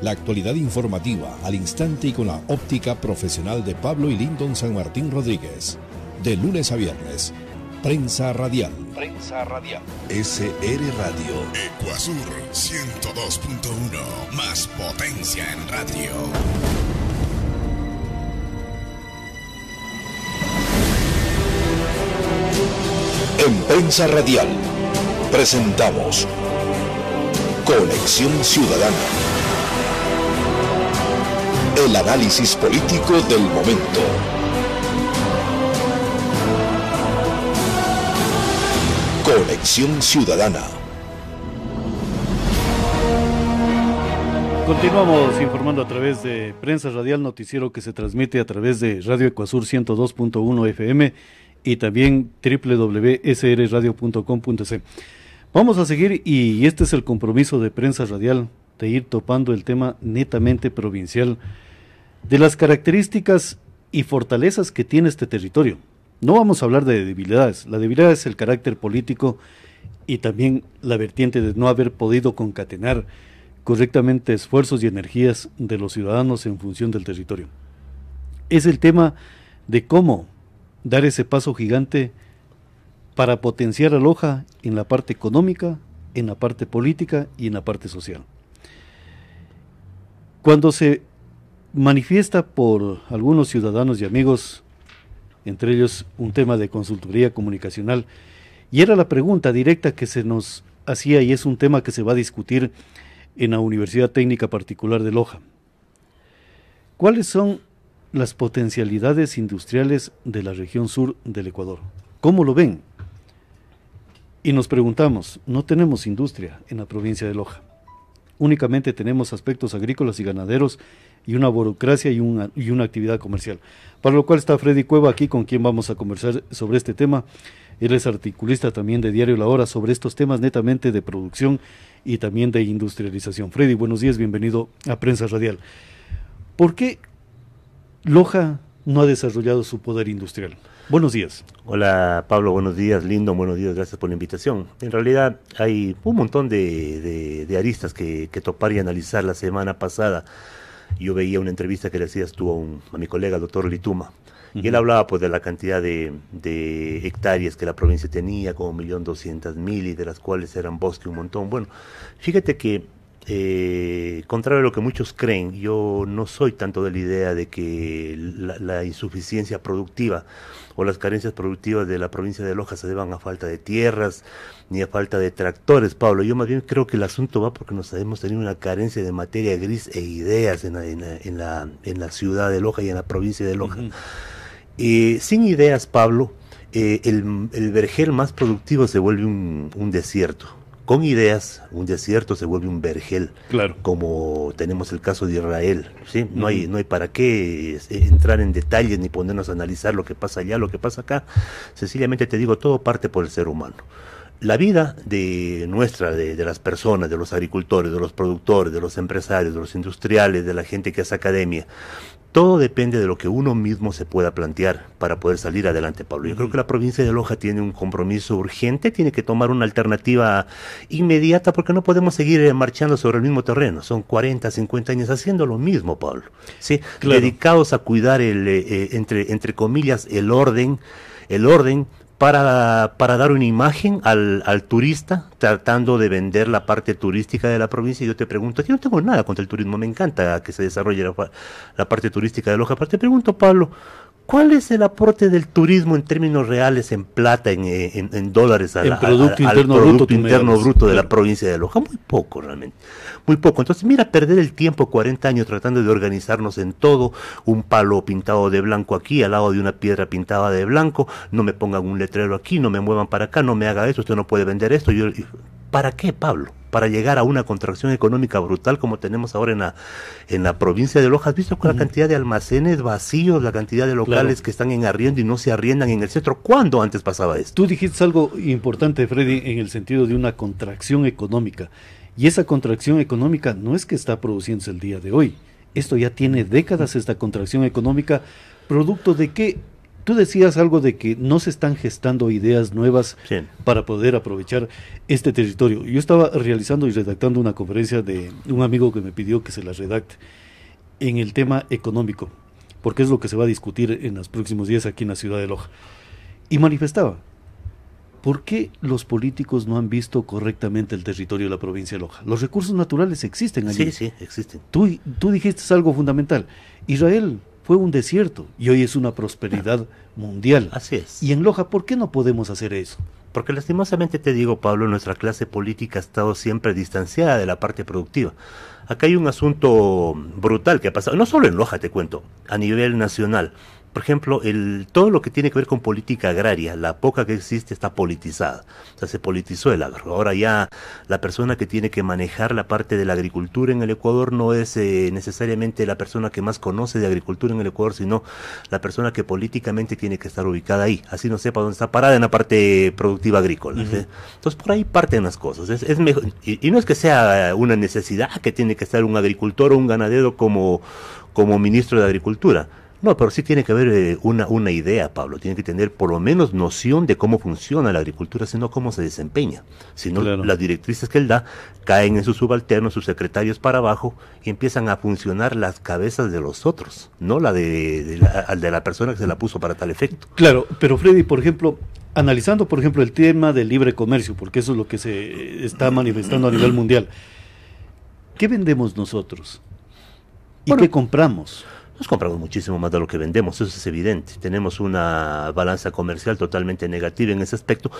La actualidad informativa al instante y con la óptica profesional de Pablo y Lindon San Martín Rodríguez. De lunes a viernes. Prensa Radial. Prensa Radial. SR Radio. Ecuasur 102.1. Más potencia en radio. En Prensa Radial presentamos Colección Ciudadana. El análisis político del momento. Conexión Ciudadana. Continuamos informando a través de Prensa Radial Noticiero que se transmite a través de Radio Ecuasur 102.1 FM y también www.srradio.com.c. Vamos a seguir y este es el compromiso de Prensa Radial de ir topando el tema netamente provincial de las características y fortalezas que tiene este territorio. No vamos a hablar de debilidades. La debilidad es el carácter político y también la vertiente de no haber podido concatenar correctamente esfuerzos y energías de los ciudadanos en función del territorio. Es el tema de cómo dar ese paso gigante para potenciar Aloja en la parte económica, en la parte política y en la parte social. Cuando se manifiesta por algunos ciudadanos y amigos, entre ellos un tema de consultoría comunicacional, y era la pregunta directa que se nos hacía y es un tema que se va a discutir en la Universidad Técnica Particular de Loja. ¿Cuáles son las potencialidades industriales de la región sur del Ecuador? ¿Cómo lo ven? Y nos preguntamos, no tenemos industria en la provincia de Loja. Únicamente tenemos aspectos agrícolas y ganaderos y una burocracia y una, y una actividad comercial. Para lo cual está Freddy Cueva aquí con quien vamos a conversar sobre este tema. Él es articulista también de Diario La Hora sobre estos temas netamente de producción y también de industrialización. Freddy, buenos días, bienvenido a Prensa Radial. ¿Por qué Loja no ha desarrollado su poder industrial? Buenos días. Hola Pablo, buenos días, lindo, buenos días, gracias por la invitación. En realidad hay un montón de, aristas que topar y analizar la semana pasada yo veía una entrevista que le hacías tú a, mi colega, doctor Lituma, y él hablaba pues de la cantidad de, hectáreas que la provincia tenía, como millón 1.200.000 y de las cuales eran bosque un montón. Bueno, fíjate que eh, contrario a lo que muchos creen, yo no soy tanto de la idea de que la insuficiencia productiva o las carencias productivas de la provincia de Loja se deban a falta de tierras ni a falta de tractores, Pablo. Yo más bien creo que el asunto va porque nos hemos tenido una carencia de materia gris e ideas en la, en la, en la, ciudad de Loja y en la provincia de Loja. Y eh, sin ideas, Pablo, eh, el, vergel más productivo se vuelve un desierto con ideas, un desierto se vuelve un vergel. Claro. Como tenemos el caso de Israel. ¿sí? No, hay, no hay para qué este, entrar en detalles ni ponernos a analizar lo que pasa allá, lo que pasa acá. Sencillamente te digo, todo parte por el ser humano. La vida de nuestra, de, de las personas, de los agricultores, de los productores, de los empresarios, de los industriales, de la gente que hace academia, todo depende de lo que uno mismo se pueda plantear para poder salir adelante, Pablo. Yo creo que la provincia de Loja tiene un compromiso urgente, tiene que tomar una alternativa inmediata porque no podemos seguir eh, marchando sobre el mismo terreno. Son 40, 50 años haciendo lo mismo, Pablo. ¿sí? Dedicados a cuidar, el, eh, eh, entre, entre comillas, el orden el orden, para, para dar una imagen al, turista, tratando de vender la parte turística de la provincia. Y yo te pregunto, yo no tengo nada contra el turismo, me encanta que se desarrolle la, parte turística de Loja, pero te pregunto, Pablo, ¿Cuál es el aporte del turismo en términos reales, en plata, en, eh, en, dólares al, producto interno, bruto, interno bruto de la provincia de Loja? Muy poco realmente, muy poco. Entonces, mira, perder el tiempo, 40 años tratando de organizarnos en todo, un palo pintado de blanco aquí, al lado de una piedra pintada de blanco, no me pongan un letrero aquí, no me muevan para acá, no me haga esto, usted no puede vender esto. ¿Para qué, Pablo? para llegar a una contracción económica brutal como tenemos ahora en la, en la provincia de Loja. ¿Has visto con la cantidad de almacenes vacíos, la cantidad de locales que están en arriendo y no se arriendan en el centro? ¿Cuándo antes pasaba esto? Tú dijiste algo importante, Freddy, en el sentido de una contracción económica. Y esa contracción económica no es que está produciéndose el día de hoy. Esto ya tiene décadas, esta contracción económica, producto de qué... Tú decías algo de que no se están gestando ideas nuevas para poder aprovechar este territorio. Yo estaba realizando y redactando una conferencia de un amigo que me pidió que se la redacte en el tema económico, porque es lo que se va a discutir en los próximos días aquí en la ciudad de Loja. Y manifestaba, ¿por qué los políticos no han visto correctamente el territorio de la provincia de Loja? Los recursos naturales existen allí. Sí, sí, existen. Tú, tú dijiste algo fundamental. Israel fue un desierto y hoy es una prosperidad mundial. Así es. Y en Loja, ¿por qué no podemos hacer eso? Porque lastimosamente te digo, Pablo, nuestra clase política ha estado siempre distanciada de la parte productiva. Acá hay un asunto brutal que ha pasado, no solo en Loja, te cuento, a nivel nacional por ejemplo, el, todo lo que tiene que ver con política agraria, la poca que existe está politizada. O sea, se politizó el agro. Ahora ya la persona que tiene que manejar la parte de la agricultura en el Ecuador no es eh, necesariamente la persona que más conoce de agricultura en el Ecuador, sino la persona que políticamente tiene que estar ubicada ahí. Así no sepa dónde está parada en la parte productiva agrícola. Entonces, por ahí parten las cosas. Es, Y, no es que sea una necesidad que tiene que estar un agricultor o un ganadero como ministro de Agricultura no, pero sí tiene que haber eh, una, una idea, Pablo. Tiene que tener por lo menos noción de cómo funciona la agricultura, sino cómo se desempeña. Si no, las directrices que él da caen en sus subalternos, sus secretarios para abajo y empiezan a funcionar las cabezas de los otros, no la de, la, de la persona que se la puso para tal efecto. Claro, pero Freddy, por ejemplo, analizando, por ejemplo, el tema del libre comercio, porque eso es lo que se eh, está manifestando a nivel mundial, ¿qué vendemos nosotros? ¿Y qué compramos? Nos compramos muchísimo más de lo que vendemos, eso es evidente. Tenemos una balanza comercial totalmente negativa en ese aspecto,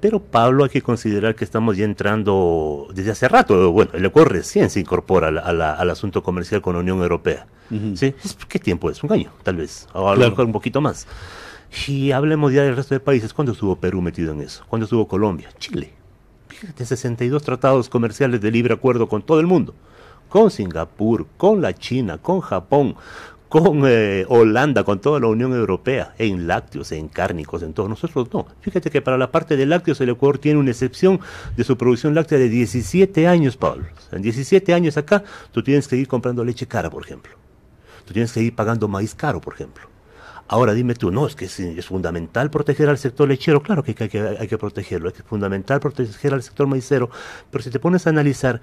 pero Pablo hay que considerar que estamos ya entrando desde hace rato, bueno, el acuerdo recién se incorpora al asunto comercial con la Unión Europea. ¿Sí? ¿Qué tiempo es? Un año, tal vez, o a lo mejor un poquito más. Y hablemos ya del resto de países, ¿cuándo estuvo Perú metido en eso? ¿Cuándo estuvo Colombia? Chile. Fíjate, 62 tratados comerciales de libre acuerdo con todo el mundo con Singapur, con la China, con Japón, con eh, Holanda, con toda la Unión Europea, en lácteos, en cárnicos, en todos Nosotros no. Fíjate que para la parte de lácteos el Ecuador tiene una excepción de su producción láctea de 17 años, Pablo. En 17 años acá tú tienes que ir comprando leche cara, por ejemplo. Tú tienes que ir pagando maíz caro, por ejemplo. Ahora dime tú, no, es que es, fundamental proteger al sector lechero, claro que hay, que que hay que protegerlo, es fundamental proteger al sector maicero, pero si te pones a analizar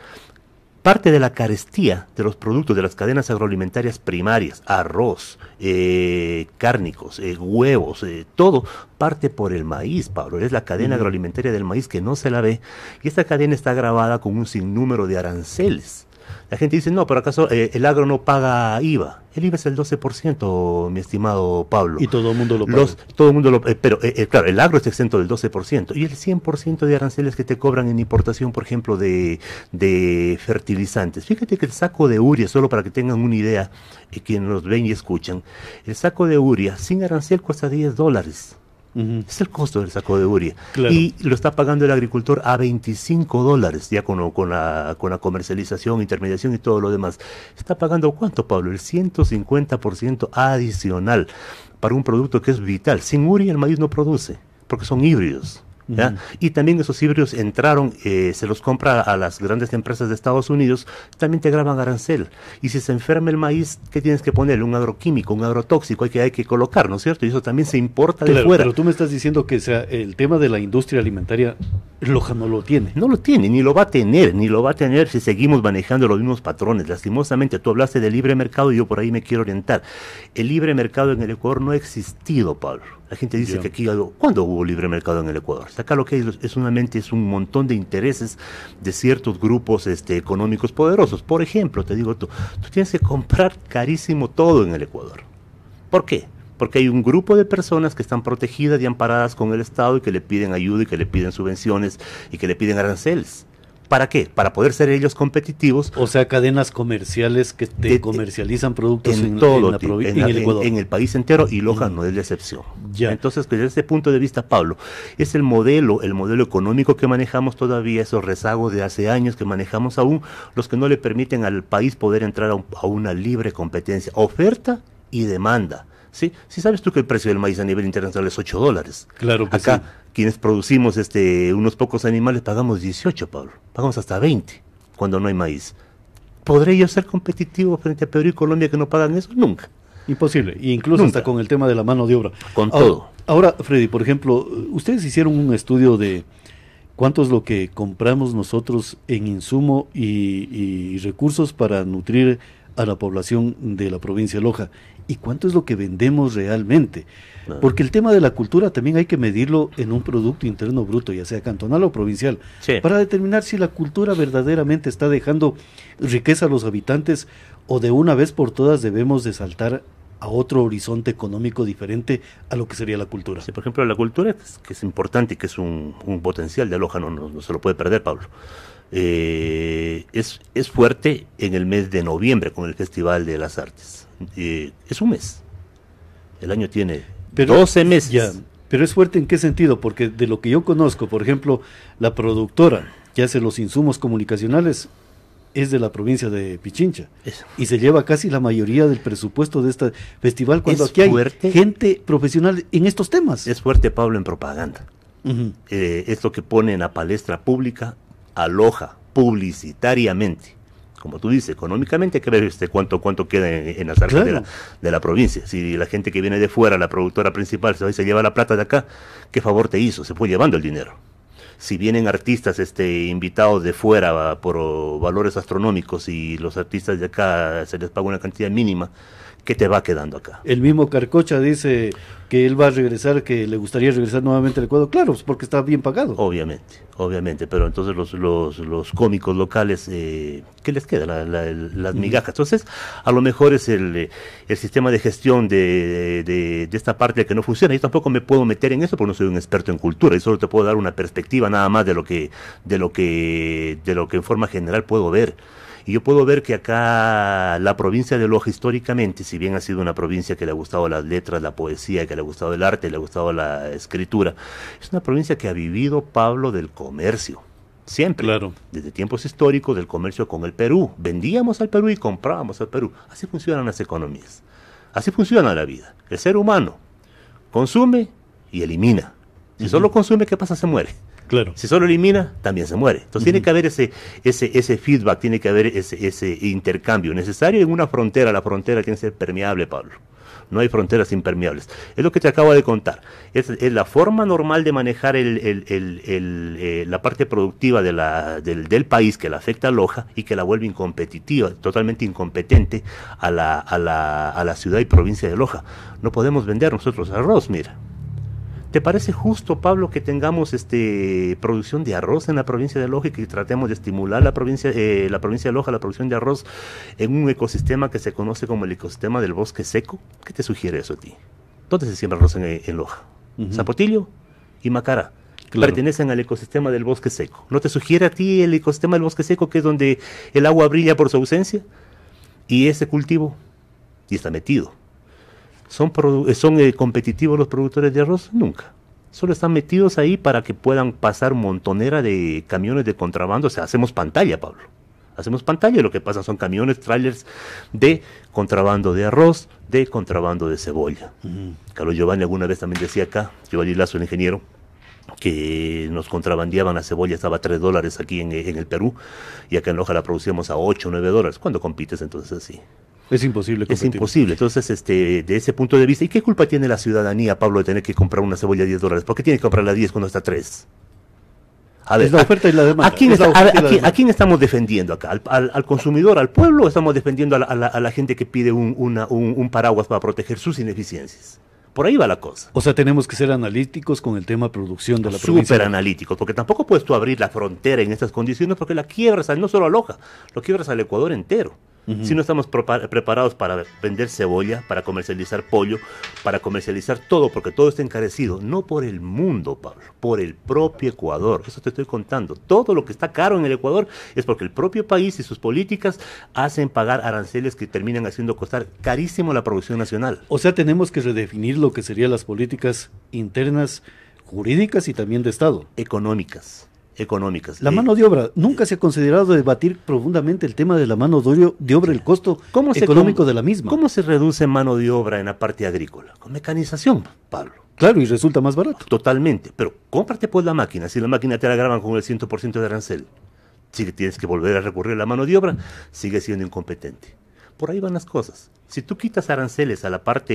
parte de la carestía de los productos de las cadenas agroalimentarias primarias, arroz, eh, cárnicos, eh, huevos, eh, todo parte por el maíz, Pablo. Es la cadena agroalimentaria del maíz que no se la ve y esta cadena está grabada con un sinnúmero de aranceles. La gente dice, no, pero acaso eh, el agro no paga IVA. El IVA es el 12%, mi estimado Pablo. Y todo el mundo lo paga. todo mundo eh, pero eh, claro, el agro es exento del 12%. Y el 100% de aranceles que te cobran en importación, por ejemplo, de, de fertilizantes. Fíjate que el saco de uria, solo para que tengan una idea, quienes nos ven y escuchan, el saco de uria sin arancel cuesta 10 dólares. Es el costo del saco de uria Y lo está pagando el agricultor a 25 dólares, ya con, con, la, con la comercialización, intermediación y todo lo demás. Está pagando cuánto, Pablo? El 150% adicional para un producto que es vital. Sin uria el maíz no produce, porque son híbridos. Y también esos híbridos entraron, eh, se los compra a las grandes empresas de Estados Unidos, también te graban arancel. Y si se enferma el maíz, ¿qué tienes que poner? Un agroquímico, un agrotóxico, hay que, hay que colocar, ¿no es cierto? Y eso también se importa de fuera. Pero tú me estás diciendo que sea, el tema de la industria alimentaria Loja no lo tiene. No lo tiene, ni lo va a tener, ni lo va a tener si seguimos manejando los mismos patrones. Lastimosamente, tú hablaste de libre mercado y yo por ahí me quiero orientar. El libre mercado en el Ecuador no ha existido, Pablo la gente dice que aquí algo. ¿Cuándo hubo libre mercado en el Ecuador? Acá lo que hay es mente es un montón de intereses de ciertos grupos este, económicos poderosos. Por ejemplo, te digo tú, tú tienes que comprar carísimo todo en el Ecuador. ¿Por qué? porque hay un grupo de personas que están protegidas y amparadas con el Estado y que le piden ayuda y que le piden subvenciones y que le piden aranceles. ¿Para qué? Para poder ser ellos competitivos. O sea, cadenas comerciales que te comercializan productos en, todo, el país entero y Loja no es la excepción. Entonces, pues, desde ese punto de vista, Pablo, es el modelo, el modelo económico que manejamos todavía, esos rezagos de hace años que manejamos aún, los que no le permiten al país poder entrar a una libre competencia, oferta y demanda. ¿sí? Si sabes tú que el precio del maíz a nivel internacional es 8 dólares. Claro Acá, quienes producimos este, unos pocos animales, pagamos 18, Pablo. Pagamos hasta 20 cuando no hay maíz. ¿Podré yo ser competitivo frente a Perú y Colombia que no pagan eso? Nunca. Imposible, incluso hasta con el tema de la mano de obra. Con todo. Ahora, Freddy, por ejemplo, ustedes hicieron un estudio de cuánto es lo que compramos nosotros en insumo y, y recursos para nutrir a la población de la provincia de Loja y cuánto es lo que vendemos realmente. Porque el tema de la cultura también hay que medirlo en un Producto Interno Bruto, ya sea cantonal o provincial, para determinar si la cultura verdaderamente está dejando riqueza a los habitantes o de una vez por todas debemos de saltar a otro horizonte económico diferente a lo que sería la cultura. por ejemplo, la cultura, que es importante y que es un, potencial de aloja, no, se lo puede perder, Pablo. Eh, es, es fuerte en el mes de noviembre con el Festival de las Artes. Eh, es un mes. El año tiene pero, 12 meses. pero es fuerte en qué sentido, porque de lo que yo conozco, por ejemplo, la productora que hace los insumos comunicacionales es de la provincia de Pichincha y se lleva casi la mayoría del presupuesto de este festival cuando aquí hay gente profesional en estos temas. Es fuerte Pablo en propaganda. Eh, es lo que pone en la palestra pública, aloja publicitariamente como tú dices, económicamente, crees este, cuánto, cuánto queda en, en las de, la, provincia. Si la gente que viene de fuera, la productora principal, se, se lleva la plata de acá, ¿qué favor te hizo? Se fue llevando el dinero. Si vienen artistas este, invitados de fuera por valores astronómicos y los artistas de acá se les paga una cantidad mínima, que te va quedando acá. El mismo Carcocha dice que él va a regresar, que le gustaría regresar nuevamente al Ecuador. Claro, porque está bien pagado. Obviamente, obviamente. Pero entonces los, los, los cómicos locales, eh, ¿qué les queda? las mm. migajas. Entonces, a lo mejor es el, el sistema de gestión de, de, esta parte que no funciona. Yo tampoco me puedo meter en eso porque no soy un experto en cultura y solo te puedo dar una perspectiva nada más de lo que, de lo que, de lo que en forma general puedo ver. Y yo puedo ver que acá la provincia de Loja históricamente, si bien ha sido una provincia que le ha gustado las letras, la poesía, que le ha gustado el arte, le ha gustado la escritura, es una provincia que ha vivido, Pablo, del comercio siempre. Claro. Desde tiempos históricos del comercio con el Perú. Vendíamos al Perú y comprábamos al Perú. Así funcionan las economías. Así funciona la vida. El ser humano consume y elimina. Si solo consume, ¿qué pasa? Se muere. Si solo elimina, también se muere. Entonces tiene que haber ese, ese, ese feedback, tiene que haber ese, intercambio necesario en una frontera. La frontera tiene que ser permeable, Pablo. No hay fronteras impermeables. Es lo que te acabo de contar. Es, la forma normal de manejar eh, la parte productiva del, país que la afecta a Loja y que la vuelve incompetitiva, totalmente incompetente a la, a la ciudad y provincia de Loja. No podemos vender nosotros arroz, mira. ¿Te parece justo, Pablo, que tengamos este producción de arroz en la provincia de Loja y que tratemos de estimular la provincia, eh, la provincia de Loja, la producción de arroz en un ecosistema que se conoce como el ecosistema del bosque seco? ¿Qué te sugiere eso a ti? ¿Dónde se siembra arroz en, eh, Loja? Zapotillo y Macara? pertenecen al ecosistema del bosque seco. ¿No te sugiere a ti el ecosistema del bosque seco, que es donde el agua brilla por su ausencia? Y ese cultivo, y está metido ¿Son, son eh, competitivos los productores de arroz? Nunca. Solo están metidos ahí para que puedan pasar montonera de camiones de contrabando. O sea, hacemos pantalla, Pablo. Hacemos pantalla y lo que pasa son camiones, trailers de contrabando de arroz, de contrabando de cebolla. Carlos Giovanni alguna vez también decía acá, Giovanni Lazo, el ingeniero, que nos contrabandeaban la cebolla, estaba a 3 dólares aquí en, el Perú, y acá en Loja la producíamos a 8 o 9 dólares. ¿Cuándo compites entonces así? Es imposible. Es imposible. Entonces, este, de ese punto de vista, ¿y qué culpa tiene la ciudadanía, Pablo, de tener que comprar una cebolla a 10 dólares? ¿Por qué tiene que comprarla a 10 cuando está a 3? A es la oferta y la demanda. ¿A quién, estamos defendiendo acá? ¿Al, consumidor, al pueblo? ¿O estamos defendiendo a la, gente que pide un, paraguas para proteger sus ineficiencias? Por ahí va la cosa. O sea, tenemos que ser analíticos con el tema producción de la Súper analítico, porque tampoco puedes tú abrir la frontera en estas condiciones porque la quiebras no solo a Loja, lo quiebras al Ecuador entero. Si no estamos preparados para vender cebolla, para comercializar pollo, para comercializar todo, porque todo está encarecido, no por el mundo, Pablo, por el propio Ecuador. Eso te estoy contando. Todo lo que está caro en el Ecuador es porque el propio país y sus políticas hacen pagar aranceles que terminan haciendo costar carísimo la producción nacional. O sea, tenemos que redefinir lo que serían las políticas internas jurídicas y también de Estado. Económicas económicas. La mano de obra, nunca se ha considerado debatir profundamente el tema de la mano de obra, el costo económico de la misma. ¿Cómo se reduce mano de obra en la parte agrícola? Con mecanización, Pablo. Claro, y resulta más barato. Totalmente, pero cómprate pues la máquina, si la máquina te la graban con el 100% de arancel, si tienes que volver a recurrir a la mano de obra, sigue siendo incompetente. Por ahí van las cosas. Si tú quitas aranceles a la parte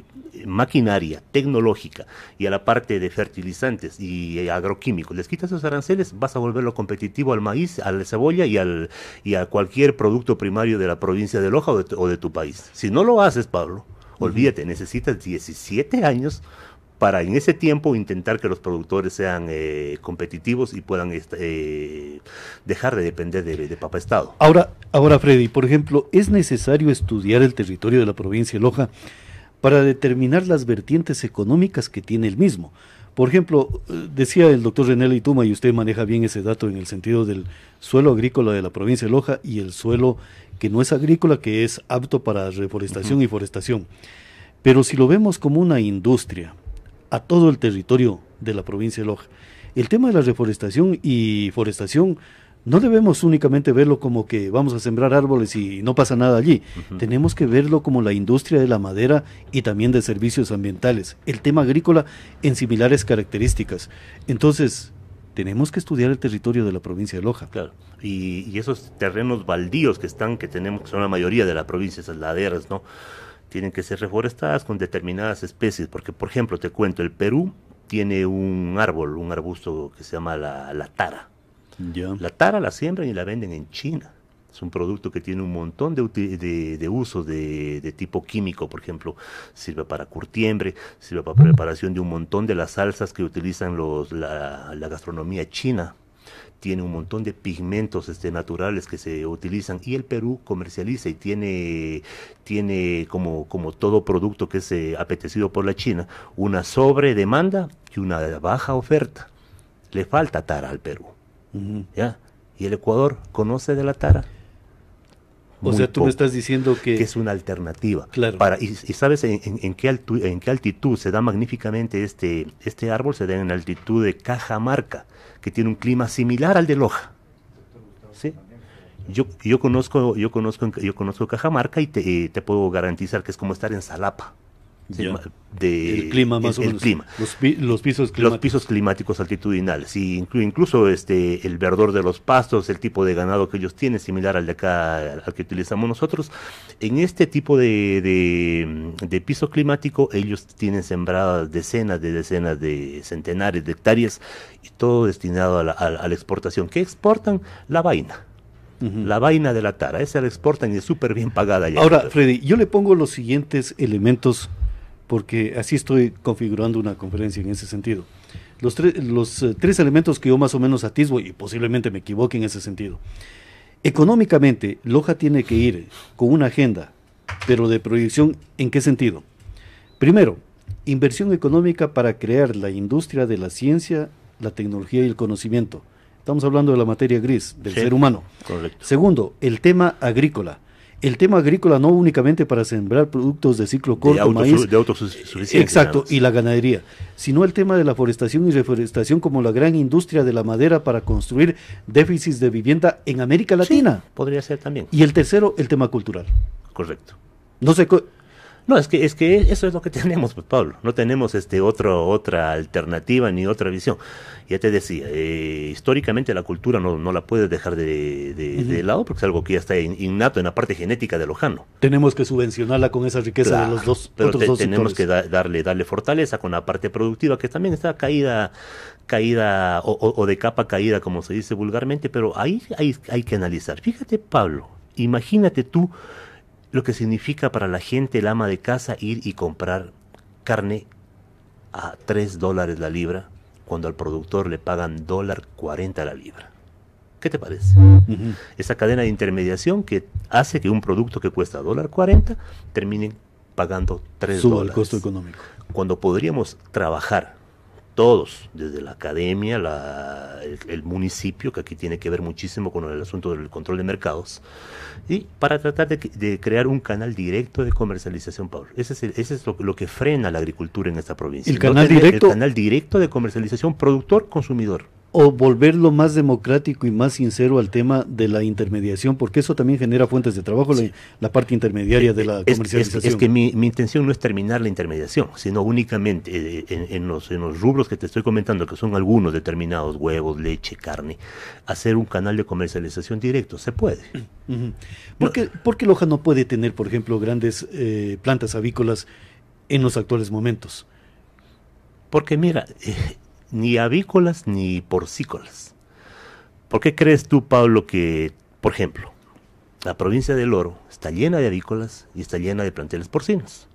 eh, maquinaria, tecnológica y a la parte de fertilizantes y agroquímicos, les quitas esos aranceles, vas a volverlo competitivo al maíz, a la cebolla y, al, y a cualquier producto primario de la provincia de Loja o de, o de tu país. Si no lo haces, Pablo, olvídate, necesitas 17 años para en ese tiempo intentar que los productores sean eh, competitivos y puedan este, eh, dejar de depender de, Papa Estado. Ahora, ahora, Freddy, por ejemplo, ¿es necesario estudiar el territorio de la provincia de Loja para determinar las vertientes económicas que tiene el mismo? Por ejemplo, eh, decía el doctor René Leituma, y usted maneja bien ese dato en el sentido del suelo agrícola de la provincia de Loja y el suelo que no es agrícola, que es apto para reforestación y forestación. Pero si lo vemos como una industria, a todo el territorio de la provincia de Loja. El tema de la reforestación y forestación no debemos únicamente verlo como que vamos a sembrar árboles y no pasa nada allí. Tenemos que verlo como la industria de la madera y también de servicios ambientales, el tema agrícola en similares características. Entonces, tenemos que estudiar el territorio de la provincia de Loja. Claro. Y, y esos terrenos baldíos que están, que tenemos, que son la mayoría de la provincia, esas laderas, ¿no? tienen que ser reforestadas con determinadas especies, porque por ejemplo, te cuento, el Perú tiene un árbol, un arbusto que se llama la, tara. La tara la siembran y la venden en China. Es un producto que tiene un montón de, de, de usos de, tipo químico, por ejemplo, sirve para curtiembre, sirve para preparación de un montón de las salsas que utilizan los, la gastronomía china tiene un montón de pigmentos este, naturales que se utilizan y el Perú comercializa y tiene, tiene como, como todo producto que es eh, apetecido por la China, una sobredemanda y una baja oferta. Le falta tara al Perú. ¿ya? Y el Ecuador conoce de la tara. O sea, tú me estás diciendo que... que... es una alternativa. Claro. Para, y, sabes en, en, qué altitud se da magníficamente este, este árbol, se da en la altitud de Cajamarca, que tiene un clima similar al de Loja. ¿Sí? Yo, yo conozco, yo conozco, yo conozco Cajamarca y te, eh, te puedo garantizar que es como estar en Salapa el clima más o menos, Los, pisos climáticos. los pisos climáticos altitudinales y incluso este el verdor de los pastos el tipo de ganado que ellos tienen similar al de acá al que utilizamos nosotros en este tipo de, piso climático ellos tienen sembradas decenas de decenas de centenares de hectáreas y todo destinado a la, exportación ¿Qué exportan la vaina la vaina de la tara. Esa la exportan y es súper bien pagada. Ahora, Freddy, yo le pongo los siguientes elementos porque así estoy configurando una conferencia en ese sentido. Los, eh, tres elementos que yo más o menos atisbo, y posiblemente me equivoque en ese sentido. Económicamente, Loja tiene que ir con una agenda, pero de proyección, ¿en qué sentido? Primero, inversión económica para crear la industria de la ciencia, la tecnología y el conocimiento. Estamos hablando de la materia gris, del ser humano. Segundo, el tema agrícola el tema agrícola no únicamente para sembrar productos de ciclo corto, de maíz, de autosuficiencia, exacto, y la ganadería, sino el tema de la forestación y reforestación como la gran industria de la madera para construir déficits de vivienda en América Latina. podría ser también. Y el tercero, el tema cultural. Correcto. No sé, no, es que, es que eso es lo que tenemos, pues, Pablo. No tenemos este otro, otra alternativa ni otra visión. Ya te decía, eh, históricamente la cultura no, no la puedes dejar de, lado porque es algo que ya está innato en la parte genética de lojano. Tenemos que subvencionarla con esa riqueza de los dos. Pero tenemos que darle, darle fortaleza con la parte productiva que también está caída, caída o, de capa caída, como se dice vulgarmente, pero ahí hay, hay que analizar. Fíjate, Pablo, imagínate tú lo que significa para la gente el ama de casa ir y comprar carne a 3 dólares la libra, cuando al productor le pagan dólar 40 la libra. ¿Qué te parece? Esa cadena de intermediación que hace que un producto que cuesta dólar 40 termine pagando 3 dólares. el costo económico. Cuando podríamos trabajar todos, desde la academia, el, municipio, que aquí tiene que ver muchísimo con el asunto del control de mercados, y para tratar de, crear un canal directo de comercialización, Pablo. Ese es, ese es lo, que frena la agricultura en esta provincia. ¿El canal directo? El canal directo de comercialización productor-consumidor o volverlo más democrático y más sincero al tema de la intermediación, porque eso también genera fuentes de trabajo, la, parte intermediaria eh, de la eh, comercialización. Es, que mi, intención no es terminar la intermediación, sino únicamente eh, en, los, los rubros que te estoy comentando, que son algunos determinados, huevos, leche, carne, hacer un canal de comercialización directo, se puede. ¿Por qué porque porque Loja no puede tener, por ejemplo, grandes plantas avícolas en los actuales momentos? Porque mira, ni avícolas ni porcícolas. ¿Por qué crees tú, Pablo, que, por ejemplo, la provincia del Oro está llena de avícolas y está llena de planteles porcinos?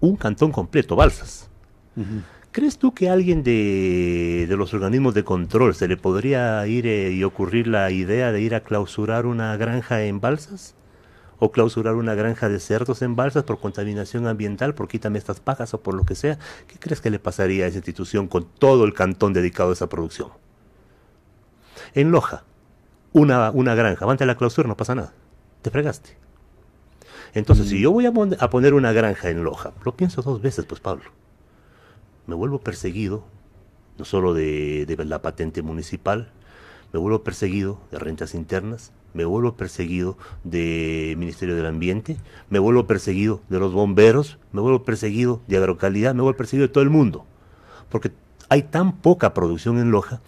Un cantón completo, Balsas. ¿Crees tú que a alguien de, los organismos de control se le podría ir eh, y ocurrir la idea de ir a clausurar una granja en Balsas? o clausurar una granja de cerdos en balsas por contaminación ambiental, por quítame estas pajas o por lo que sea, ¿qué crees que le pasaría a esa institución con todo el cantón dedicado a esa producción? En Loja, una, una granja, avante la clausura, no pasa nada, te fregaste. Entonces, si mm. yo voy a, poner una granja en Loja, lo pienso dos veces, pues Pablo. Me vuelvo perseguido, no solo de, la patente municipal, me vuelvo perseguido de rentas internas, me vuelvo perseguido de Ministerio del Ambiente, me vuelvo perseguido de los bomberos, me vuelvo perseguido de agrocalidad, me vuelvo perseguido de todo el mundo, porque hay tan poca producción en Loja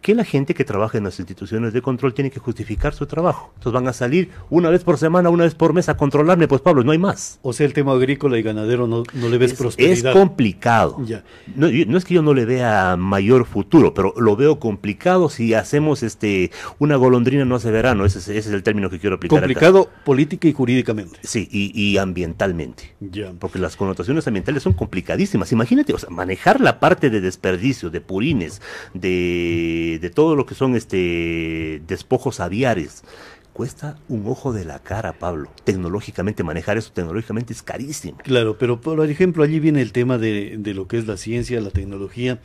que la gente que trabaja en las instituciones de control tiene que justificar su trabajo. Entonces van a salir una vez por semana, una vez por mes a controlarme, pues Pablo, no hay más. O sea, el tema agrícola y ganadero no, le ves es, prosperidad. Es complicado. Ya. No, es que yo no le vea mayor futuro, pero lo veo complicado si hacemos este una golondrina no hace verano, ese es, el término que quiero aplicar. Complicado política y jurídicamente. Sí, y, y ambientalmente. Ya. Porque las connotaciones ambientales son complicadísimas. Imagínate, o sea, manejar la parte de desperdicio, de purines, de de, todo lo que son este despojos aviares cuesta un ojo de la cara, Pablo. Tecnológicamente, manejar eso tecnológicamente es carísimo. Claro, pero por ejemplo, allí viene el tema de, de lo que es la ciencia, la tecnología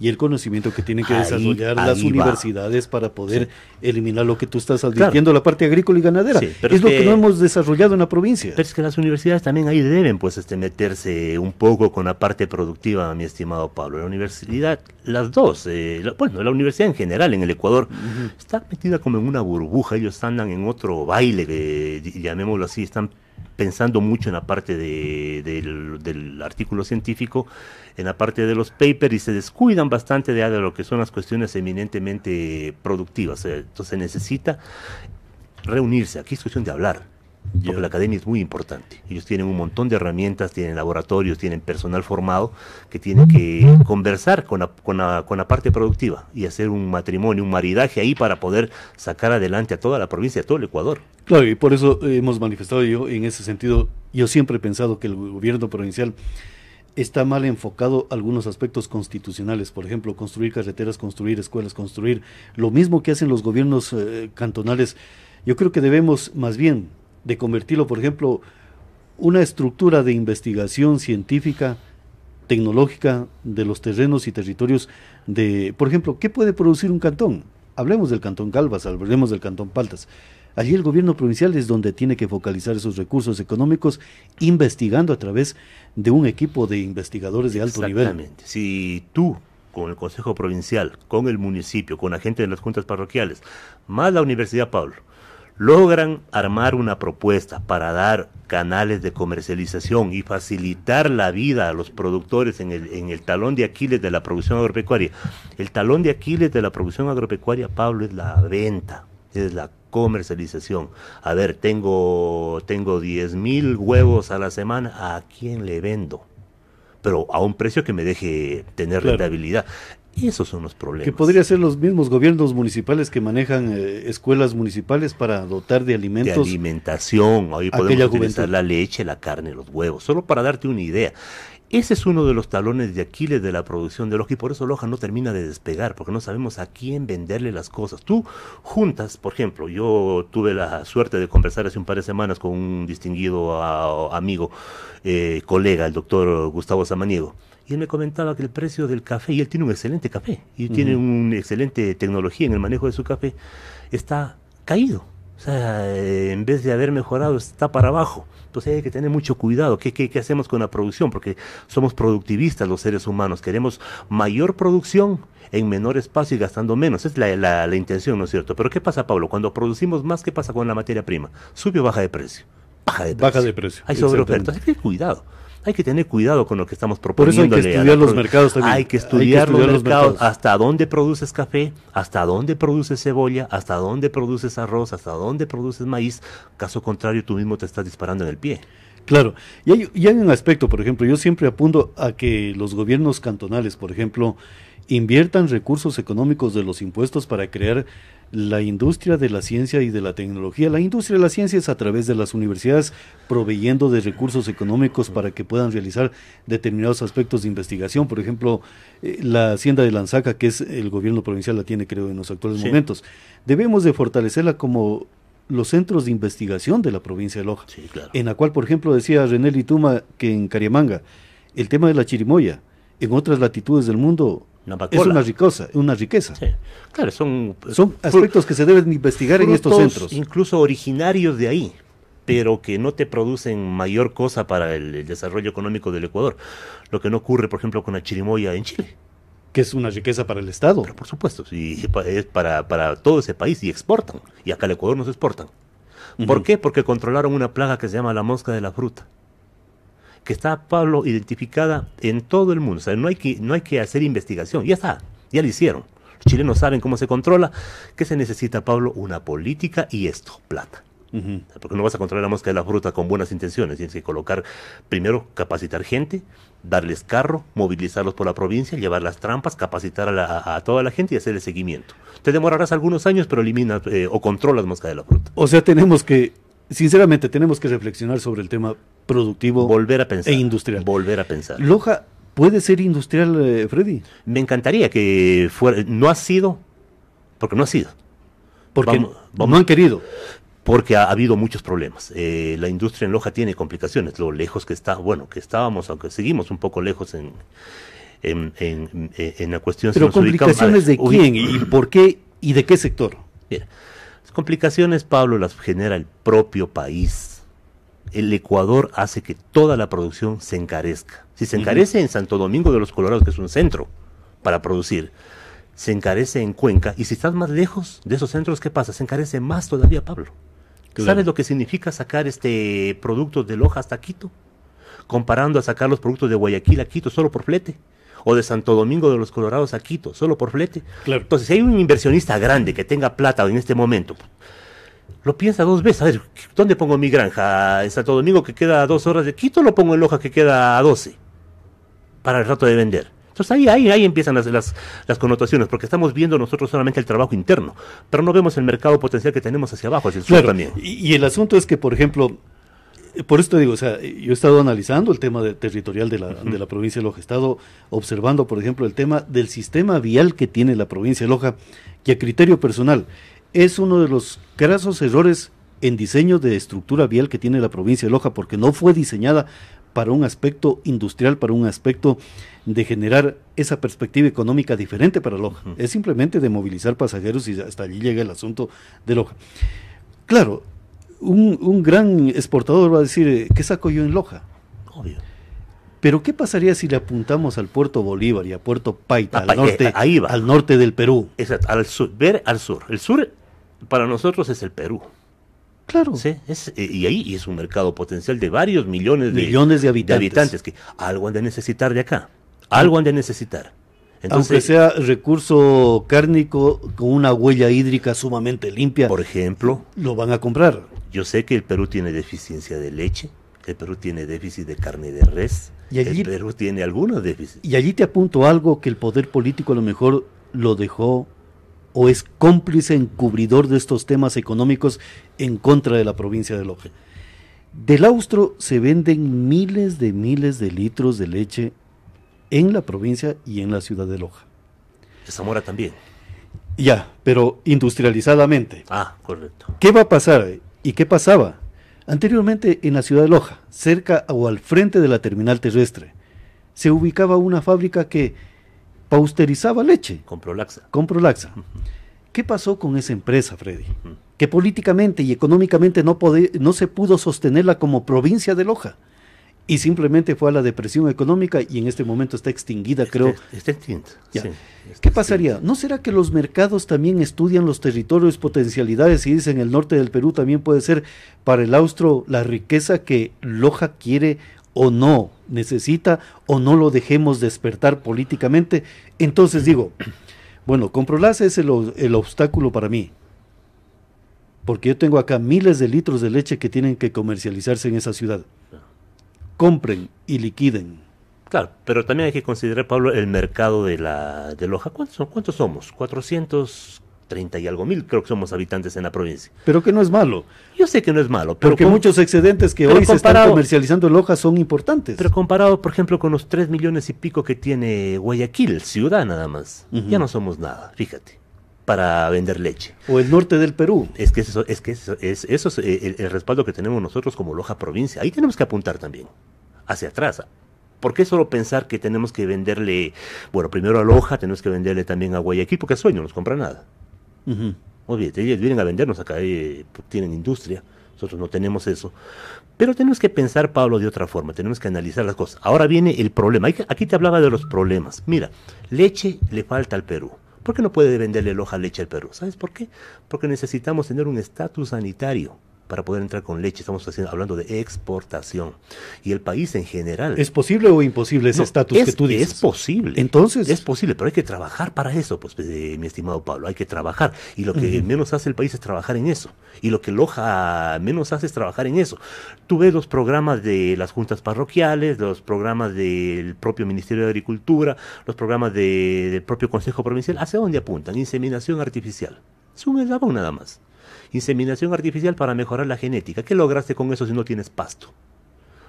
y el conocimiento que tienen que desarrollar las universidades para poder eliminar lo que tú estás advirtiendo, la parte agrícola y ganadera. es, lo que no hemos desarrollado en la provincia. Pero es que las universidades también ahí deben pues este, meterse un poco con la parte productiva, mi estimado Pablo. La universidad, las dos, eh, bueno, la universidad en general en el Ecuador está metida como en una burbuja, ellos andan en otro baile, llamémoslo así, están pensando mucho en la parte del, artículo científico, en la parte de los papers, y se descuidan bastante de, de lo que son las cuestiones eminentemente productivas. Eh, entonces necesita reunirse, aquí es cuestión de hablar, la academia es muy importante. Ellos tienen un montón de herramientas, tienen laboratorios, tienen personal formado que tienen que conversar con la, con, con la, parte productiva y hacer un matrimonio, un maridaje ahí para poder sacar adelante a toda la provincia, a todo el Ecuador. Claro, y por eso hemos manifestado yo en ese sentido, yo siempre he pensado que el gobierno provincial está mal enfocado algunos aspectos constitucionales, por ejemplo, construir carreteras, construir escuelas, construir lo mismo que hacen los gobiernos eh, cantonales. Yo creo que debemos más bien de convertirlo, por ejemplo, una estructura de investigación científica, tecnológica de los terrenos y territorios de, por ejemplo, ¿qué puede producir un cantón? Hablemos del cantón Calvas, hablemos del cantón Paltas. Allí el gobierno provincial es donde tiene que focalizar esos recursos económicos, investigando a través de un equipo de investigadores de alto nivel. Exactamente. Si tú, con el Consejo Provincial, con el municipio, con la gente de las juntas parroquiales, más la Universidad Pablo, logran armar una propuesta para dar canales de comercialización y facilitar la vida a los productores en el, en el, talón de Aquiles de la producción agropecuaria. El talón de Aquiles de la producción agropecuaria, Pablo, es la venta, es la comercialización. A ver, tengo, tengo 10 mil huevos a la semana, ¿a quién le vendo? pero a un precio que me deje tener rentabilidad. Esos son los problemas. Que podría ser los mismos gobiernos municipales que manejan eh, escuelas municipales para dotar de alimentos. De alimentación. ahí podemos utilizar la leche, la carne, los huevos. Solo para darte una idea. Ese es uno de los talones de Aquiles de la producción de Loja y por eso Loja no termina de despegar, porque no sabemos a quién venderle las cosas. Tú juntas, por ejemplo, yo tuve la suerte de conversar hace un par de semanas con un distinguido ah, amigo, eh, colega, el doctor Gustavo Samaniego y él me comentaba que el precio del café, y él tiene un excelente café, y tiene una excelente tecnología en el manejo de su café, está caído. O sea, eh, en vez de haber mejorado, está para abajo. Entonces hay que tener mucho cuidado. ¿Qué, hacemos con la producción? Porque somos productivistas los seres humanos. Queremos mayor producción en menor espacio y gastando menos. Es la, intención, ¿no es cierto? Pero ¿qué pasa, Pablo? Cuando producimos más, ¿qué pasa con la materia prima? Sube o baja de precio. Baja de precio. Baja de precio. Hay Hay que tener cuidado hay que tener cuidado con lo que estamos proponiendo. hay que estudiar los mercados también. Hay que estudiar, los, mercados, hasta dónde produces café, hasta dónde produces cebolla, hasta dónde produces arroz, hasta dónde produces maíz. Caso contrario, tú mismo te estás disparando en el pie. Claro, y hay un aspecto, por ejemplo, yo siempre apunto a que los gobiernos cantonales, por ejemplo, inviertan recursos económicos de los impuestos para crear la industria de la ciencia y de la tecnología. La industria de la ciencia es a través de las universidades proveyendo de recursos económicos para que puedan realizar determinados aspectos de investigación. Por ejemplo, eh, la hacienda de Lanzaca, que es el gobierno provincial, la tiene creo en los actuales momentos. Debemos de fortalecerla como los centros de investigación de la provincia de Loja, en la cual, por ejemplo, decía René Lituma que en Cariamanga, el tema de la chirimoya, en otras latitudes del mundo es una riqueza, una riqueza. Claro, son, eh, son aspectos que se deben investigar en estos centros. Incluso originarios de ahí, pero que no te producen mayor cosa para el, desarrollo económico del Ecuador. Lo que no ocurre, por ejemplo, con la chirimoya en Chile. Que es una riqueza para el Estado. Pero por supuesto, y es para, todo ese país y exportan. Y acá al Ecuador no exportan. ¿Por qué? Porque controlaron una plaga que se llama la mosca de la fruta que está, Pablo, identificada en todo el mundo. O sea, no hay que, no hay que hacer investigación. Ya está, ya lo hicieron. Los chilenos saben cómo se controla. ¿Qué se necesita, Pablo? Una política y esto, plata. Porque no vas a controlar la mosca de la fruta con buenas intenciones. Tienes que colocar, primero, capacitar gente, darles carro, movilizarlos por la provincia, llevar las trampas, capacitar a, toda la gente y hacer el seguimiento. Te demorarás algunos años, pero eliminas eh, o controlas mosca de la fruta. O sea, tenemos que, sinceramente, tenemos que reflexionar sobre el tema productivo volver a pensar, e industrial. Volver a pensar. Loja puede ser industrial, eh, Freddy. Me encantaría que fuera. No ha sido, porque no ha sido. Porque no han querido. Porque ha, habido muchos problemas. Eh, la industria en Loja tiene complicaciones. Lo lejos que está, bueno, que estábamos, aunque seguimos un poco lejos en, en, en, la cuestión. Pero complicaciones de quién y por qué y de qué sector. las complicaciones, Pablo, las genera el propio país el Ecuador hace que toda la producción se encarezca. Si se encarece en Santo Domingo de los Colorados, que es un centro para producir, se encarece en Cuenca, y si estás más lejos de esos centros, ¿qué pasa? Se encarece más todavía, Pablo. ¿Sabes lo que significa sacar este producto de Loja hasta Quito? Comparando a sacar los productos de Guayaquil a Quito solo por flete o de Santo Domingo de los Colorados a Quito, solo por flete. Entonces, si hay un inversionista grande que tenga plata en este momento, lo piensa dos veces. A ver, ¿dónde pongo mi granja? ¿En Santo Domingo que queda a dos horas de Quito lo pongo en Loja que queda a doce Para el rato de vender. Entonces ahí, ahí, ahí empiezan las, las, connotaciones, porque estamos viendo nosotros solamente el trabajo interno, pero no vemos el mercado potencial que tenemos hacia abajo, hacia el sur también. Y, el asunto es que, por ejemplo, por esto digo, o sea, yo he estado analizando el tema territorial de la, de la provincia de Loja, he estado observando, por ejemplo, el tema del sistema vial que tiene la provincia de Loja, que a criterio personal es uno de los grasos errores en diseño de estructura vial que tiene la provincia de Loja, porque no fue diseñada para un aspecto industrial, para un aspecto de generar esa perspectiva económica diferente para Loja. Es simplemente de movilizar pasajeros y hasta allí llega el asunto de Loja. Claro, un, gran exportador va a decir, eh, ¿qué saco yo en Loja? Obvio. Pero ¿qué pasaría si le apuntamos al puerto Bolívar y a puerto Paita, ah, al eh, norte, al norte del Perú? Exacto, al sur, ver al sur. El sur para nosotros es el Perú. Claro. Sí, eh, y ahí es un mercado potencial de varios millones de, millones de habitantes. que algo han de necesitar de acá. Algo han de necesitar. Entonces, Aunque sea recurso cárnico con una huella hídrica sumamente limpia. Por ejemplo. Lo van a comprar. Yo sé que el Perú tiene deficiencia de leche, el Perú tiene déficit de carne de res, y el Perú tiene algunos déficits. Y allí te apunto algo que el poder político a lo mejor lo dejó o es cómplice encubridor de estos temas económicos en contra de la provincia de Loja. Del austro se venden miles de miles de litros de leche en la provincia y en la ciudad de Loja. De Zamora también. Ya, pero industrializadamente. Ah, correcto. ¿Qué va a pasar y qué pasaba? Anteriormente en la ciudad de Loja, cerca o al frente de la terminal terrestre, se ubicaba una fábrica que pausterizaba leche. Con Prolaxa. ¿Qué pasó con esa empresa, Freddy? Que políticamente y económicamente no, se pudo sostenerla como provincia de Loja. Y simplemente fue a la depresión económica y en este momento está extinguida, creo. Está extinta. ¿Qué pasaría? ¿No será que los mercados también estudian los territorios, potencialidades y dicen el norte del Perú también puede ser para el austro la riqueza que Loja quiere o no necesita o no lo dejemos despertar políticamente. Entonces digo, bueno, comprolas es el, obstáculo para mí, porque yo tengo acá miles de litros de leche que tienen que comercializarse en esa ciudad. Compren y liquiden. Claro, pero también hay que considerar, Pablo, el mercado de la de Loja. ¿Cuántos, cuántos somos? 400 30 y algo mil, creo que somos habitantes en la provincia. Pero que no es malo. Yo sé que no es malo. Pero Porque muchos excedentes que hoy se están comercializando en Loja son importantes. Pero comparado, por ejemplo, con los 3 millones y pico que tiene Guayaquil, ciudad nada más, ya no somos nada, fíjate para vender leche. O el norte del Perú. Es que eso es, que eso, es, eh, el, respaldo que tenemos nosotros como Loja provincia. Ahí tenemos que apuntar también, hacia atrás. ¿Por qué solo pensar que tenemos que venderle, bueno, primero a Loja, tenemos que venderle también a Guayaquil, porque sueño, no nos compra nada. Uh ellos vienen a vendernos acá, eh, pues, tienen industria, nosotros no tenemos eso. Pero tenemos que pensar, Pablo, de otra forma, tenemos que analizar las cosas. Ahora viene el problema, aquí te hablaba de los problemas. Mira, leche le falta al Perú. ¿Por qué no puede venderle el hoja leche al Perú? ¿Sabes por qué? Porque necesitamos tener un estatus sanitario para poder entrar con leche. Estamos haciendo, hablando de exportación. Y el país en general. ¿Es posible o imposible ese estatus que tú dices? Es posible. Entonces. Es posible, pero hay que trabajar para eso, pues, eh, mi estimado Pablo. Hay que trabajar. Y lo que menos hace el país es trabajar en eso. Y lo que Loja menos hace es trabajar en eso. Tú ves los programas de las juntas parroquiales, los programas del propio Ministerio de Agricultura, los programas del propio Consejo Provincial. ¿Hacia dónde apuntan? Inseminación artificial. Es un eslabón nada más inseminación artificial para mejorar la genética. ¿Qué lograste con eso si no tienes pasto?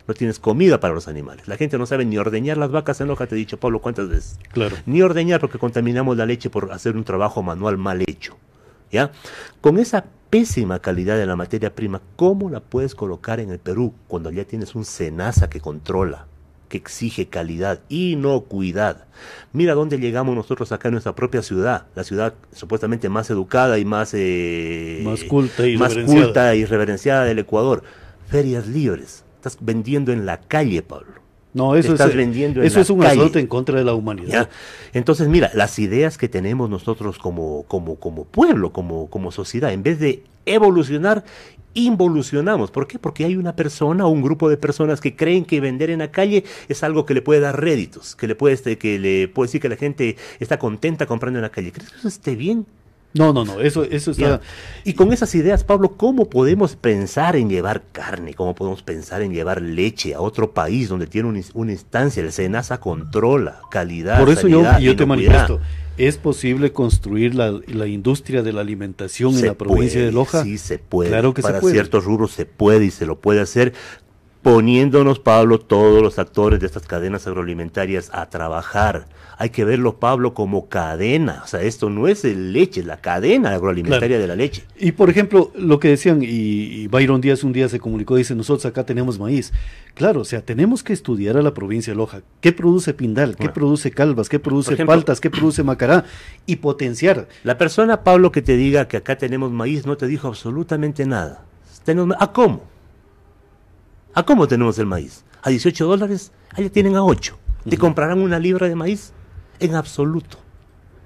No tienes comida para los animales. La gente no sabe ni ordeñar las vacas, en lo que te he dicho, Pablo, cuántas veces. Claro. Ni ordeñar porque contaminamos la leche por hacer un trabajo manual mal hecho. ¿Ya? Con esa pésima calidad de la materia prima, ¿cómo la puedes colocar en el Perú cuando ya tienes un cenaza que controla? que exige calidad, y no cuidad. Mira dónde llegamos nosotros acá en nuestra propia ciudad, la ciudad supuestamente más educada y más, eh, más, y más culta y reverenciada del Ecuador. Ferias libres, estás vendiendo en la calle, Pablo. No, eso estás es, vendiendo eso es eh, un asunto en contra de la humanidad. Entonces, mira, las ideas que tenemos nosotros como, como, como pueblo, como, como sociedad, en vez de evolucionar, involucionamos. ¿Por qué? Porque hay una persona o un grupo de personas que creen que vender en la calle es algo que le puede dar réditos, que le puede, este, que le puede decir que la gente está contenta comprando en la calle. ¿Crees que eso esté bien? No, no, no, eso, eso está. Y con esas ideas, Pablo, ¿cómo podemos pensar en llevar carne? ¿Cómo podemos pensar en llevar leche a otro país donde tiene una instancia? El SENASA controla calidad. Por eso yo, te manifiesto. ¿Es posible construir la, industria de la alimentación en la provincia de Loja? Sí, se puede. Claro que Para se puede. ciertos rubros se puede y se lo puede hacer poniéndonos, Pablo, todos los actores de estas cadenas agroalimentarias a trabajar. Hay que verlo, Pablo, como cadena. O sea, esto no es el leche, es la cadena agroalimentaria de la leche. Y por ejemplo, lo que decían, y, Byron Díaz un día se comunicó, dice, nosotros acá tenemos maíz. Claro, o sea, tenemos que estudiar a la provincia de Loja. ¿Qué produce Pindal? ¿Qué produce Calvas? ¿Qué produce Faltas, ¿Qué produce Macará? Y potenciar. La persona, Pablo, que te diga que acá tenemos maíz no te dijo absolutamente nada. ¿A cómo? ¿A cómo tenemos el maíz? ¿A 18 dólares? Allá tienen a 8. ¿Te comprarán una libra de maíz? En absoluto.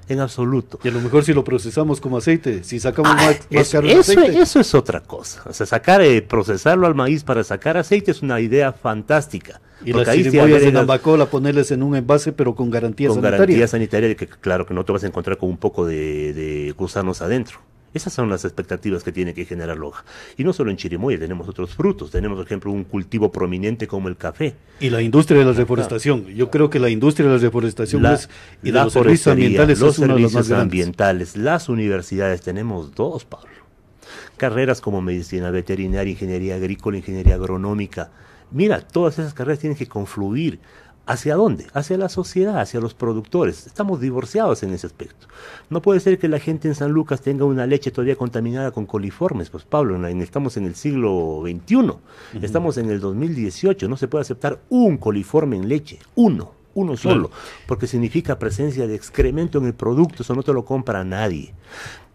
En absoluto. Y a lo mejor si lo procesamos como aceite, si sacamos ah, más, carne eso, aceite. eso, es otra cosa. O sea, sacar, eh, procesarlo al maíz para sacar aceite es una idea fantástica. Y las en ponerles en un envase, pero con garantía sanitaria. Con garantía sanitaria, que claro que no te vas a encontrar con un poco de, de gusanos adentro. Esas son las expectativas que tiene que generar Loja. Y no solo en Chirimoya, tenemos otros frutos. Tenemos, por ejemplo, un cultivo prominente como el café. Y la industria de la reforestación. Yo creo que la industria de la reforestación es, y la los servicios ambientales es de los ambientales, las universidades. Tenemos dos, Pablo. Carreras como medicina veterinaria, ingeniería agrícola, ingeniería agronómica. Mira, todas esas carreras tienen que confluir ¿Hacia dónde? Hacia la sociedad, hacia los productores. Estamos divorciados en ese aspecto. No puede ser que la gente en San Lucas tenga una leche todavía contaminada con coliformes. Pues Pablo, estamos en el siglo XXI, estamos en el 2018, no se puede aceptar un coliforme en leche, uno, uno solo, porque significa presencia de excremento en el producto, eso no te lo compra nadie.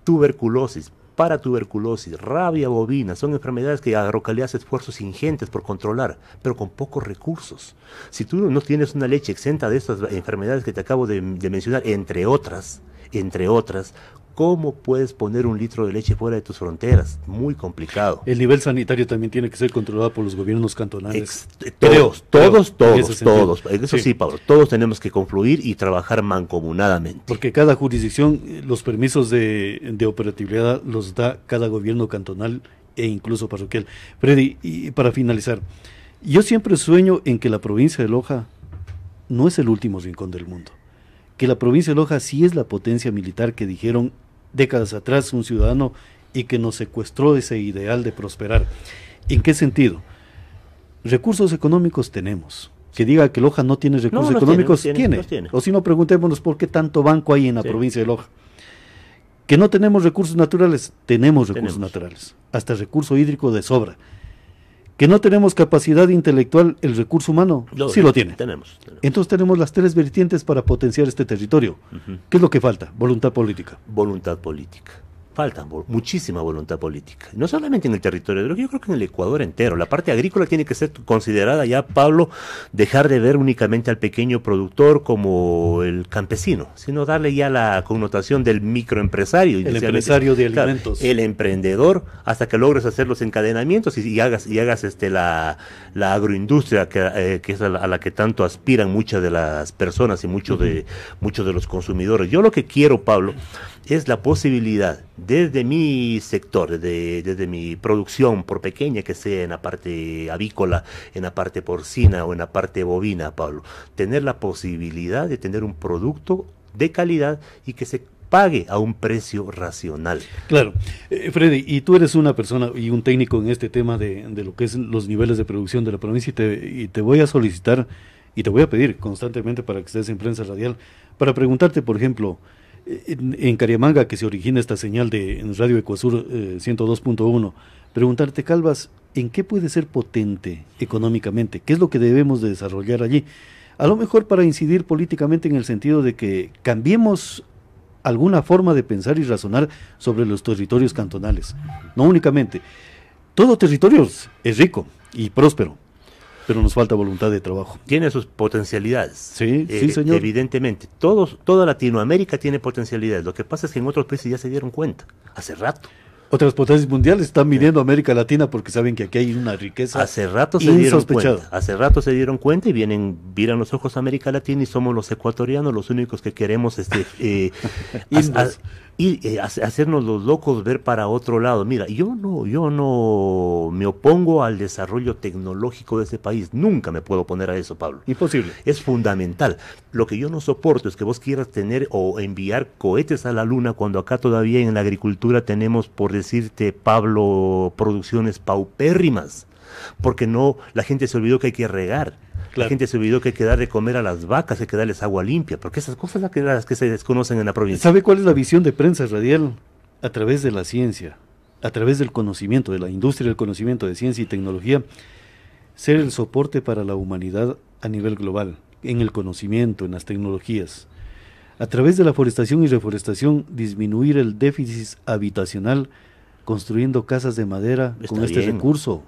Tuberculosis, para tuberculosis, rabia bovina, son enfermedades que Agrocalidad hace esfuerzos ingentes por controlar, pero con pocos recursos. Si tú no tienes una leche exenta de estas enfermedades que te acabo de, de mencionar, entre otras, entre otras, ¿Cómo puedes poner un litro de leche fuera de tus fronteras? Muy complicado. El nivel sanitario también tiene que ser controlado por los gobiernos cantonales. Eh, todos, todos, todos, todos. Eso sí. Pablo, todos tenemos que confluir y trabajar mancomunadamente. Porque cada jurisdicción, eh, los permisos de, de operatividad los da cada gobierno cantonal e incluso parroquial. Freddy, y para finalizar, yo siempre sueño en que la provincia de Loja no es el último rincón del mundo, que la provincia de Loja sí es la potencia militar que dijeron décadas atrás un ciudadano y que nos secuestró ese ideal de prosperar. ¿En qué sentido? Recursos económicos tenemos. Que diga que Loja no tiene recursos económicos, tiene, O si no, preguntémonos por qué tanto banco hay en la provincia de Loja. Que no tenemos recursos naturales, tenemos recursos naturales. Hasta recurso hídrico de sobra que no tenemos capacidad intelectual, el recurso humano sí lo tiene. Tenemos, Entonces tenemos las tres vertientes para potenciar este territorio. ¿Qué es lo que falta? Voluntad política. Voluntad política falta muchísima voluntad política. No solamente en el territorio de yo creo que en el Ecuador entero. La parte agrícola tiene que ser considerada ya, Pablo, dejar de ver únicamente al pequeño productor como el campesino, sino darle ya la connotación del microempresario. El empresario de alimentos. el emprendedor, hasta que logres hacer los encadenamientos y, hagas, y hagas este, la, la agroindustria que, eh, es a la, que tanto aspiran muchas de las personas y muchos, de, muchos de los consumidores. Yo lo que quiero, Pablo, es la posibilidad desde mi sector, desde mi producción, por pequeña que sea en la parte avícola, en la parte porcina o en la parte bovina, Pablo, tener la posibilidad de tener un producto de calidad y que se pague a un precio racional. Claro. Eh, Freddy, y tú eres una persona y un técnico en este tema de, lo que es los niveles de producción de la provincia y te, y te voy a solicitar y te voy a pedir constantemente para que estés en prensa radial, para preguntarte, por ejemplo, en, Cariamanga que se origina esta señal de Radio Ecuasur 102.1. Eh, Preguntarte, Calvas, ¿en qué puede ser potente económicamente? ¿Qué es lo que debemos de desarrollar allí? A lo mejor para incidir políticamente en el sentido de que cambiemos alguna forma de pensar y razonar sobre los territorios cantonales. No únicamente. Todo territorio es rico y próspero, pero nos falta voluntad de trabajo. Tiene sus potencialidades. Sí, sí, eh, señor. Evidentemente, todos, toda Latinoamérica tiene potencialidades. Lo que pasa es que en otros países ya se dieron cuenta, hace rato otras potencias mundiales están mirando a América Latina porque saben que aquí hay una riqueza hace rato se dieron cuenta, hace rato se dieron cuenta y vienen miran los ojos a América Latina y somos los ecuatorianos los únicos que queremos este eh, eh, hacernos los locos ver para otro lado mira yo no yo no me opongo al desarrollo tecnológico de ese país nunca me puedo oponer a eso Pablo imposible es fundamental lo que yo no soporto es que vos quieras tener o enviar cohetes a la luna cuando acá todavía en la agricultura tenemos por decirte, Pablo, producciones paupérrimas, porque no, la gente se olvidó que hay que regar. La gente se olvidó que hay que dar de comer a las vacas, hay que darles agua limpia, porque esas cosas son que, las que se desconocen en la provincia. ¿Sabe cuál es la visión de prensa radial? A través de la ciencia, a través del conocimiento, de la industria del conocimiento de ciencia y tecnología, ser el soporte para la humanidad a nivel global, en el conocimiento, en las tecnologías. A través de la forestación y reforestación, disminuir el déficit habitacional construyendo casas de madera con este recurso.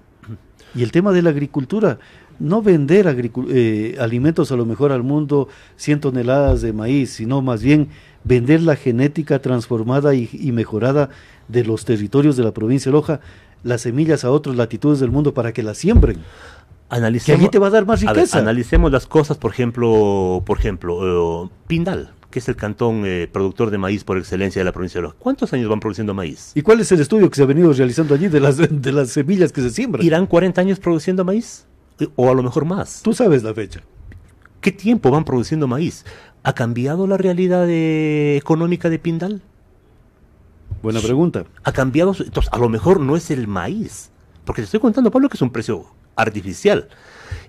Y el tema de la agricultura, no vender eh, alimentos a lo mejor al mundo, 100 toneladas de maíz, sino más bien vender la genética transformada y, mejorada de los territorios de la provincia de Loja, las semillas a otras latitudes del mundo para que las siembren. Analicemos, que allí te va a dar más riqueza. analicemos las cosas, por ejemplo, por ejemplo, eh, Pindal que es el cantón eh, productor de maíz por excelencia de la provincia de Loja. ¿Cuántos años van produciendo maíz? ¿Y cuál es el estudio que se ha venido realizando allí de las, de las semillas que se siembran? ¿Irán 40 años produciendo maíz? Eh, o a lo mejor más. Tú sabes la fecha. ¿Qué tiempo van produciendo maíz? ¿Ha cambiado la realidad económica de Pindal? Buena pregunta. Ha cambiado. Entonces, a lo mejor no es el maíz. Porque te estoy contando, Pablo, que es un precio artificial.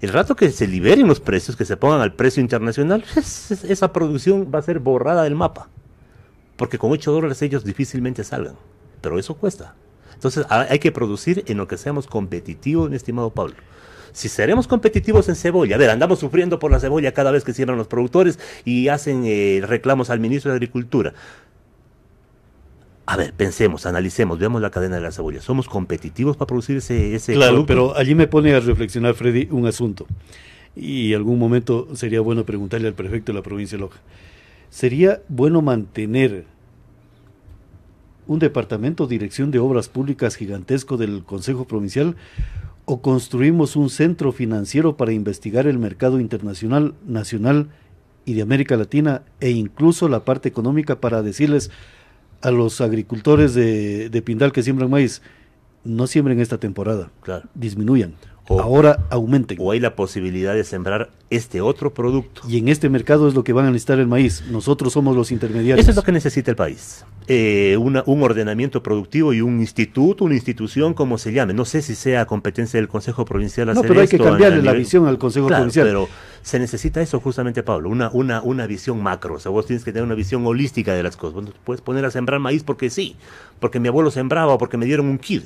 El rato que se liberen los precios, que se pongan al precio internacional, esa producción va a ser borrada del mapa. Porque con 8 dólares ellos difícilmente salgan. Pero eso cuesta. Entonces hay que producir en lo que seamos competitivos, mi estimado Pablo si seremos competitivos en cebolla, a ver, andamos sufriendo por la cebolla cada vez que cierran los productores y hacen eh, reclamos al ministro de Agricultura. A ver, pensemos, analicemos, veamos la cadena de la cebolla. ¿Somos competitivos para producir ese, ese Claro, pero allí me pone a reflexionar, Freddy, un asunto. Y algún momento sería bueno preguntarle al prefecto de la provincia de Loja. ¿Sería bueno mantener un departamento, dirección de obras públicas gigantesco del Consejo Provincial o construimos un centro financiero para investigar el mercado internacional, nacional y de América Latina e incluso la parte económica para decirles a los agricultores de, Pindal que siembran maíz, no siembren esta temporada, claro. disminuyan. O, ahora aumenten. O hay la posibilidad de sembrar este otro producto. Y en este mercado es lo que van a necesitar el maíz. Nosotros somos los intermediarios. Eso es lo que necesita el país. Eh, una, un ordenamiento productivo y un instituto, una institución, como se llame. No sé si sea competencia del Consejo Provincial hacer No, pero hay que cambiarle la visión al Consejo claro, Provincial. Pero se necesita eso justamente, Pablo, una, una, una visión macro. O sea, vos tienes que tener una visión holística de las cosas. puedes poner a sembrar maíz porque sí, porque mi abuelo sembraba porque me dieron un kid.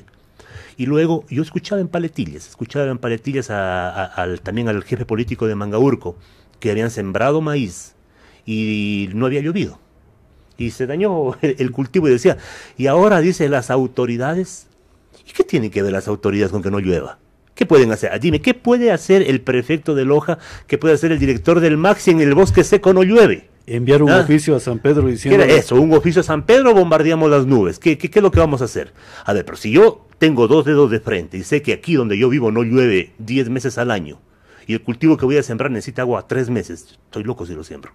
Y luego yo escuchaba en paletillas, escuchaba en paletillas al, también al jefe político de Mangaurco, que habían sembrado maíz y no había llovido y se dañó el cultivo y decía, y ahora dice las autoridades, ¿y qué tienen que ver las autoridades con que no llueva? ¿Qué pueden hacer? Ah, dime, ¿qué puede hacer el prefecto de Loja? ¿Qué puede hacer el director del Maxi en el bosque seco no llueve? Enviar un ah. oficio a San Pedro diciendo... ¿Qué era eso? ¿Un oficio a San Pedro bombardeamos las nubes? ¿Qué, ¿Qué, qué, es lo que vamos a hacer? A ver, pero si yo tengo dos dedos de frente y sé que aquí donde yo vivo no llueve 10 meses al año y el cultivo que voy a sembrar necesita agua tres meses, estoy loco si lo siembro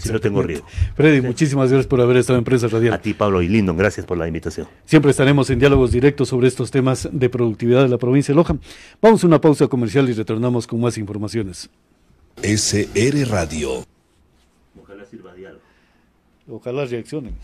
si no tengo río. Freddy, muchísimas gracias por haber estado en Prensa Radial. A ti, Pablo y Lindon, gracias por la invitación. Siempre estaremos en diálogos directos sobre estos temas de productividad de la provincia de Loja. Vamos a una pausa comercial y retornamos con más informaciones. SR Radio. Ojalá sirva diálogo. Ojalá reaccionen.